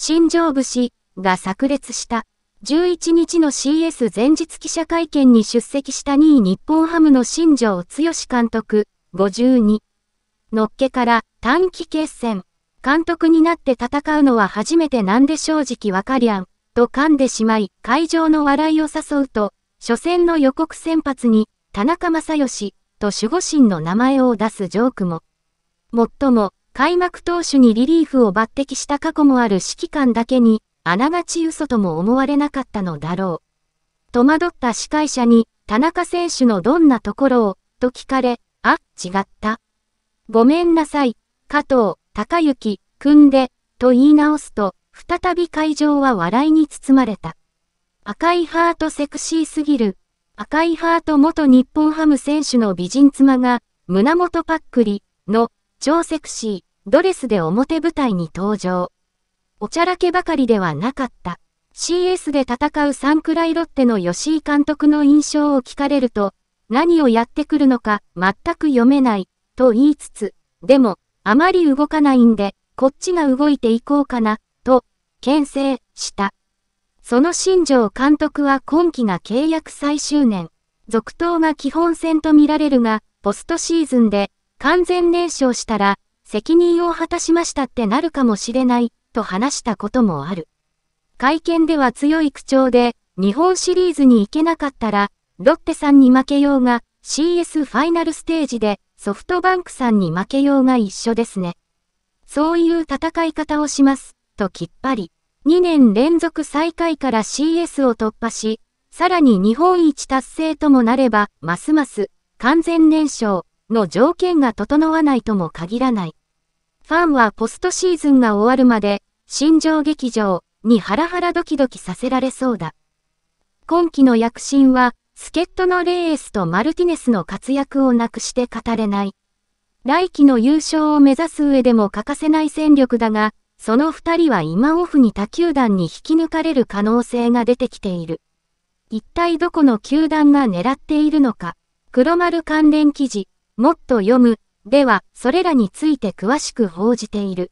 新庄節が炸裂した。11日の CS 前日記者会見に出席した2位日本ハムの新庄剛志監督、52。のっけから短期決戦。監督になって戦うのは初めてなんで正直わかりゃん、と噛んでしまい、会場の笑いを誘うと、初戦の予告先発に、田中正義、と守護神の名前を出すジョークも。もっとも、開幕投手にリリーフを抜擢した過去もある指揮官だけに、あながち嘘とも思われなかったのだろう。戸惑った司会者に、田中選手のどんなところを、と聞かれ、あ、違った。ごめんなさい、加藤、高幸、くんで、と言い直すと、再び会場は笑いに包まれた。赤いハートセクシーすぎる。赤いハート元日本ハム選手の美人妻が、胸元パックリの超セクシー。ドレスで表舞台に登場。おちゃらけばかりではなかった。CS で戦うサンクライロッテの吉井監督の印象を聞かれると、何をやってくるのか全く読めない、と言いつつ、でも、あまり動かないんで、こっちが動いていこうかな、と、牽制した。その新庄監督は今季が契約最終年、続投が基本戦とみられるが、ポストシーズンで完全燃焼したら、責任を果たしましたってなるかもしれない、と話したこともある。会見では強い口調で、日本シリーズに行けなかったら、ロッテさんに負けようが、CS ファイナルステージでソフトバンクさんに負けようが一緒ですね。そういう戦い方をします、ときっぱり。2年連続最下位から CS を突破し、さらに日本一達成ともなれば、ますます完全燃焼の条件が整わないとも限らない。ファンはポストシーズンが終わるまで、新庄劇場にハラハラドキドキさせられそうだ。今季の躍進は、助っ人のレースとマルティネスの活躍をなくして語れない。来季の優勝を目指す上でも欠かせない戦力だが、その二人は今オフに他球団に引き抜かれる可能性が出てきている。一体どこの球団が狙っているのか。黒丸関連記事、もっと読む。では、それらについて詳しく報じている。